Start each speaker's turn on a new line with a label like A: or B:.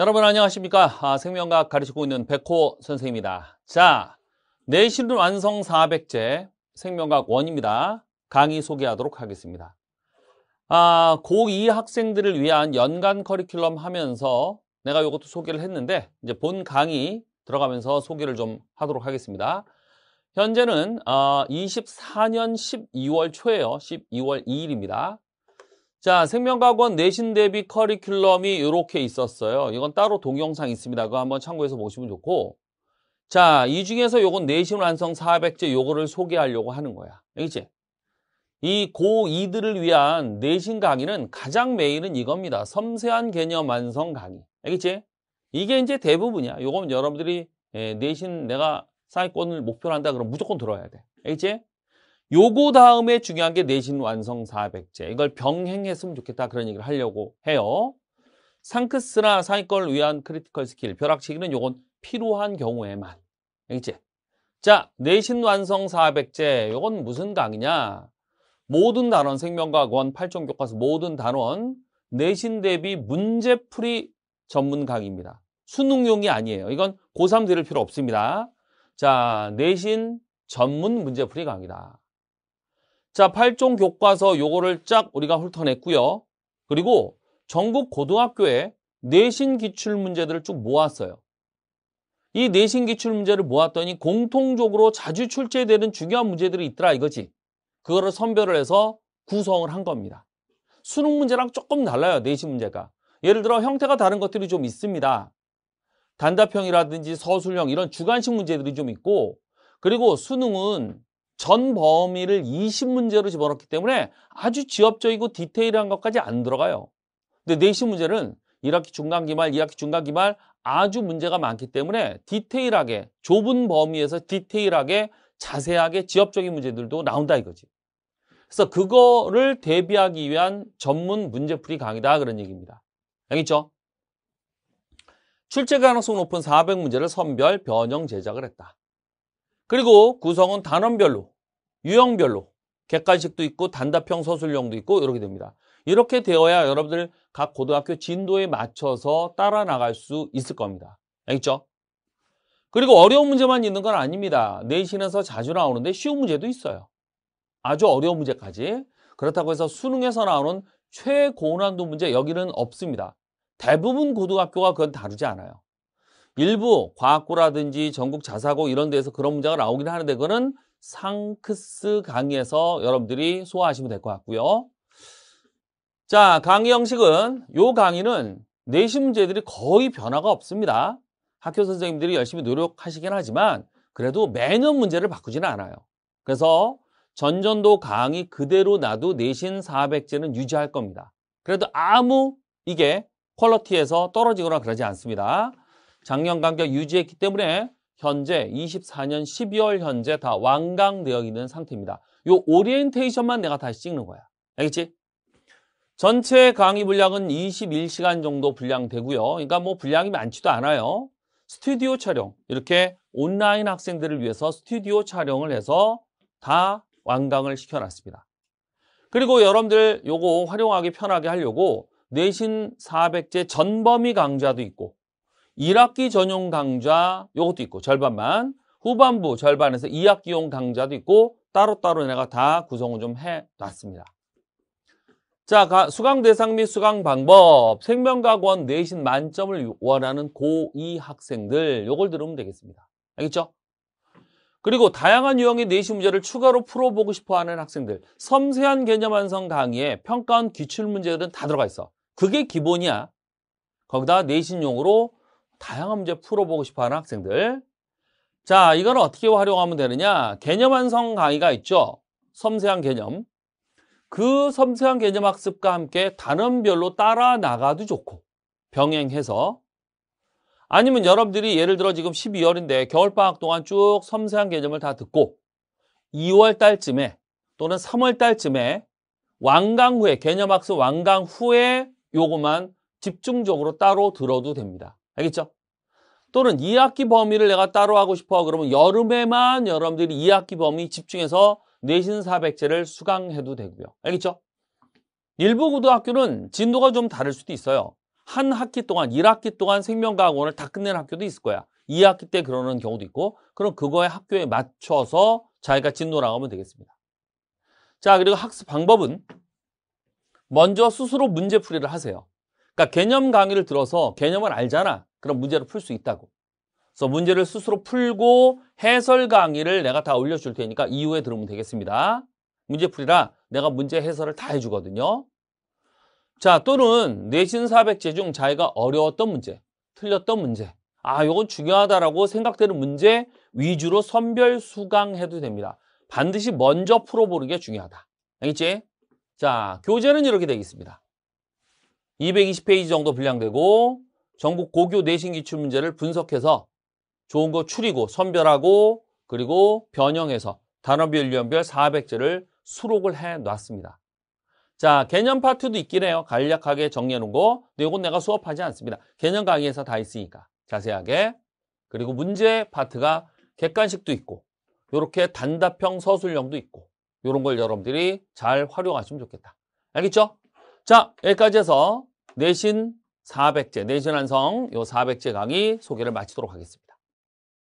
A: 여러분 안녕하십니까 아, 생명과학 가르치고 있는 백호 선생입니다 자 내신 완성 400제 생명과학 원입니다 강의 소개하도록 하겠습니다 아, 고2 학생들을 위한 연간 커리큘럼 하면서 내가 이것도 소개를 했는데 이제 본 강의 들어가면서 소개를 좀 하도록 하겠습니다 현재는 어, 아, 24년 12월 초에요 12월 2일입니다 자, 생명과학원 내신 대비 커리큘럼이 이렇게 있었어요. 이건 따로 동영상 있습니다. 그거 한번 참고해서 보시면 좋고. 자, 이 중에서 요건 내신 완성 400제 요거를 소개하려고 하는 거야. 알겠지? 이 고2들을 위한 내신 강의는 가장 메인은 이겁니다. 섬세한 개념 완성 강의. 알겠지? 이게 이제 대부분이야. 요거는 여러분들이 예, 내신 내가 사회권을 목표로 한다 그러면 무조건 들어야 돼. 알겠지? 요거 다음에 중요한 게 내신 완성 400제. 이걸 병행했으면 좋겠다 그런 얘기를 하려고 해요. 상크스나 상위권을 위한 크리티컬 스킬, 벼락치기는 요건 필요한 경우에만. 알겠지? 자, 내신 완성 400제. 요건 무슨 강의냐? 모든 단원 생명과학원 8종 교과서 모든 단원 내신 대비 문제풀이 전문 강의입니다. 수능용이 아니에요. 이건 고3 들을 필요 없습니다. 자, 내신 전문 문제풀이 강의다. 자, 8종 교과서 요거를 쫙 우리가 훑어냈고요. 그리고 전국 고등학교에 내신 기출 문제들을 쭉 모았어요. 이 내신 기출 문제를 모았더니 공통적으로 자주 출제되는 중요한 문제들이 있더라 이거지. 그거를 선별을 해서 구성을 한 겁니다. 수능 문제랑 조금 달라요. 내신 문제가. 예를 들어 형태가 다른 것들이 좀 있습니다. 단답형이라든지 서술형 이런 주관식 문제들이 좀 있고 그리고 수능은 전 범위를 20문제로 집어넣기 때문에 아주 지엽적이고 디테일한 것까지 안 들어가요. 근데 내시 문제는 1학기 중간 기말, 2학기 중간 기말 아주 문제가 많기 때문에 디테일하게 좁은 범위에서 디테일하게 자세하게 지엽적인 문제들도 나온다 이거지. 그래서 그거를 대비하기 위한 전문 문제풀이 강의다 그런 얘기입니다. 알겠죠? 출제 가능성 높은 400문제를 선별, 변형 제작을 했다. 그리고 구성은 단원별로, 유형별로 객관식도 있고 단답형 서술형도 있고 이렇게 됩니다. 이렇게 되어야 여러분들 각 고등학교 진도에 맞춰서 따라 나갈 수 있을 겁니다. 알겠죠? 그리고 어려운 문제만 있는 건 아닙니다. 내신에서 자주 나오는데 쉬운 문제도 있어요. 아주 어려운 문제까지. 그렇다고 해서 수능에서 나오는 최고난도 문제 여기는 없습니다. 대부분 고등학교가 그건 다루지 않아요. 일부 과학고라든지 전국 자사고 이런 데서 그런 문제가 나오긴 하는데 그거는 상크스 강의에서 여러분들이 소화하시면 될 것 같고요. 자, 강의 형식은 요 강의는 내신 문제들이 거의 변화가 없습니다. 학교 선생님들이 열심히 노력하시긴 하지만 그래도 매년 문제를 바꾸지는 않아요. 그래서 전전도 강의 그대로 놔도 내신 400제는 유지할 겁니다. 그래도 아무 이게 퀄러티에서 떨어지거나 그러지 않습니다. 작년 가격 유지했기 때문에 현재 24년 12월 현재 다 완강되어 있는 상태입니다. 요 오리엔테이션만 내가 다시 찍는 거야. 알겠지? 전체 강의 분량은 21시간 정도 분량 되고요. 그러니까 뭐 분량이 많지도 않아요. 스튜디오 촬영 이렇게 온라인 학생들을 위해서 스튜디오 촬영을 해서 다 완강을 시켜놨습니다. 그리고 여러분들 요거 활용하기 편하게 하려고 내신 400제 전범위 강좌도 있고 1학기 전용 강좌 이것도 있고 절반만 후반부 절반에서 2학기용 강좌도 있고 따로따로 내가 다 구성을 좀 해놨습니다. 자, 수강 대상 및 수강 방법, 생명과원 학 내신 만점을 원하는 고2 학생들 요걸 들으면 되겠습니다. 알겠죠? 그리고 다양한 유형의 내신 문제를 추가로 풀어보고 싶어하는 학생들 섬세한 개념 완성 강의에 평가원 기출 문제들은 다 들어가 있어. 그게 기본이야. 거기다 내신용으로 다양한 문제 풀어보고 싶어하는 학생들 자 이건 어떻게 활용하면 되느냐 개념 완성 강의가 있죠 섬세한 개념 그 섬세한 개념 학습과 함께 단원별로 따라 나가도 좋고 병행해서 아니면 여러분들이 예를 들어 지금 12월인데 겨울방학 동안 쭉 섬세한 개념을 다 듣고 2월 달쯤에 또는 3월 달쯤에 완강 후에 개념 학습 완강 후에 요것만 집중적으로 따로 들어도 됩니다. 알겠죠? 또는 2학기 범위를 내가 따로 하고 싶어 그러면 여름에만 여러분들이 2학기 범위 집중해서 내신 400제를 수강해도 되고요. 알겠죠? 일부 고등학교는 진도가 좀 다를 수도 있어요. 한 학기 동안, 1학기 동안 생명과학원을 다 끝낸 학교도 있을 거야. 2학기 때 그러는 경우도 있고 그럼 그거에 학교에 맞춰서 자기가 진도 나가면 되겠습니다. 자, 그리고 학습 방법은 먼저 스스로 문제풀이를 하세요. 그러니까 개념 강의를 들어서 개념을 알잖아. 그런 문제를 풀 수 있다고. 그래서 문제를 스스로 풀고 해설 강의를 내가 다 올려줄 테니까 이후에 들으면 되겠습니다. 문제 풀이라 내가 문제 해설을 다 해주거든요. 자, 또는 내신 400제 중 자기가 어려웠던 문제, 틀렸던 문제, 아, 이건 중요하다라고 생각되는 문제 위주로 선별 수강해도 됩니다. 반드시 먼저 풀어보는 게 중요하다. 알겠지? 자, 교재는 이렇게 되어있습니다 220페이지 정도 분량되고 전국 고교 내신 기출 문제를 분석해서 좋은 거 추리고 선별하고 그리고 변형해서 단어별, 유형별 400제를 수록을 해놨습니다. 자, 개념 파트도 있긴 해요. 간략하게 정리해놓은 거. 근데 이건 내가 수업하지 않습니다. 개념 강의에서 다 있으니까 자세하게. 그리고 문제 파트가 객관식도 있고 이렇게 단답형 서술형도 있고 이런 걸 여러분들이 잘 활용하시면 좋겠다. 알겠죠? 자, 여기까지 해서 내신 400제 내신 완성 요 400제 강의 소개를 마치도록 하겠습니다.